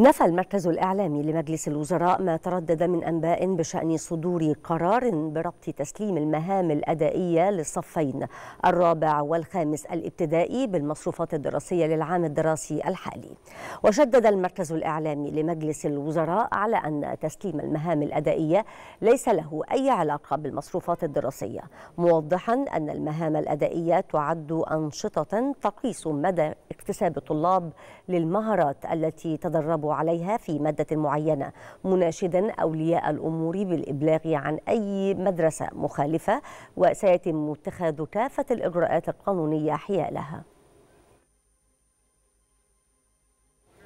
نفى المركز الإعلامي لمجلس الوزراء ما تردد من أنباء بشأن صدور قرار بربط تسليم المهام الأدائية للصفين الرابع والخامس الابتدائي بالمصروفات الدراسية للعام الدراسي الحالي وشدد المركز الإعلامي لمجلس الوزراء على أن تسليم المهام الأدائية ليس له أي علاقة بالمصروفات الدراسية موضحا أن المهام الأدائية تعد أنشطة تقيس مدى اكتساب الطلاب للمهارات التي تدربوا عليها في مادة معينة مناشدا أولياء الأمور بالإبلاغ عن أي مدرسة مخالفة وسيتم اتخاذ كافة الإجراءات القانونية حيالها